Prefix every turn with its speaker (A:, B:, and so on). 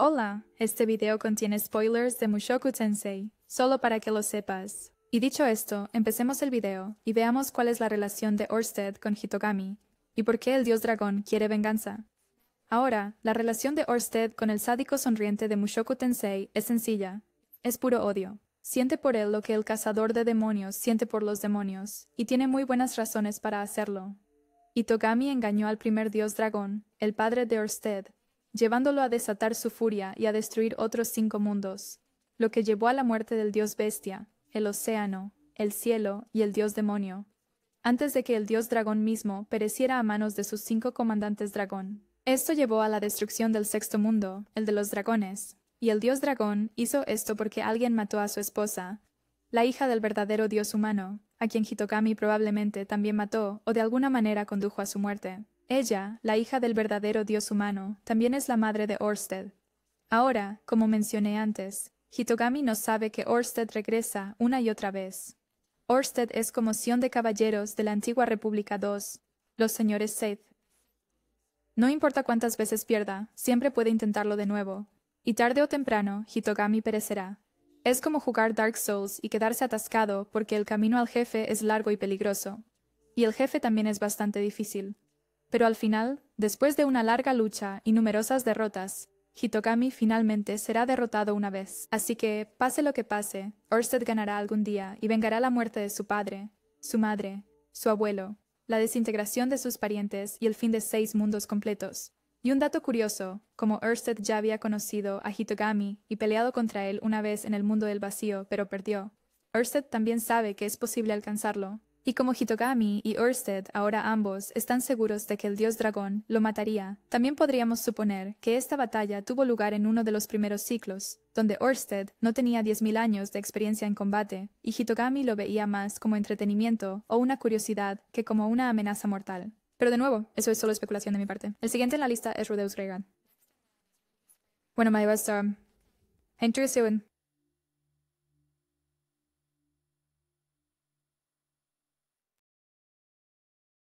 A: Hola, este video contiene spoilers de Mushoku Tensei, solo para que lo sepas. Y dicho esto, empecemos el video y veamos cuál es la relación de Orsted con Hitogami y por qué el dios dragón quiere venganza. Ahora, la relación de Orsted con el sádico sonriente de Mushoku Tensei es sencilla. Es puro odio. Siente por él lo que el cazador de demonios siente por los demonios, y tiene muy buenas razones para hacerlo. Itogami engañó al primer dios dragón, el padre de Orsted, llevándolo a desatar su furia y a destruir otros cinco mundos, lo que llevó a la muerte del dios bestia, el océano, el cielo y el dios demonio, antes de que el dios dragón mismo pereciera a manos de sus cinco comandantes dragón. Esto llevó a la destrucción del sexto mundo, el de los dragones, y el dios dragón hizo esto porque alguien mató a su esposa, la hija del verdadero dios humano, a quien Hitokami probablemente también mató o de alguna manera condujo a su muerte. Ella, la hija del verdadero dios humano, también es la madre de Orsted. Ahora, como mencioné antes, Hitogami no sabe que Orsted regresa una y otra vez. Orsted es como Sion de Caballeros de la antigua República II, los señores Seth. No importa cuántas veces pierda, siempre puede intentarlo de nuevo, y tarde o temprano Hitogami perecerá. Es como jugar Dark Souls y quedarse atascado porque el camino al jefe es largo y peligroso. Y el jefe también es bastante difícil. Pero al final, después de una larga lucha y numerosas derrotas, Hitogami finalmente será derrotado una vez. Así que, pase lo que pase, Orsted ganará algún día y vengará la muerte de su padre, su madre, su abuelo, la desintegración de sus parientes y el fin de seis mundos completos. Y un dato curioso, como Orsted ya había conocido a Hitogami y peleado contra él una vez en el mundo del vacío, pero perdió, Orsted también sabe que es posible alcanzarlo, y como Hitogami y Ørsted ahora ambos están seguros de que el dios dragón lo mataría, también podríamos suponer que esta batalla tuvo lugar en uno de los primeros ciclos, donde Ørsted no tenía 10.000 años de experiencia en combate, y Hitogami lo veía más como entretenimiento o una curiosidad que como una amenaza mortal. Pero de nuevo, eso es solo especulación de mi parte. El siguiente en la lista es Rudeus Regan. Bueno, my best,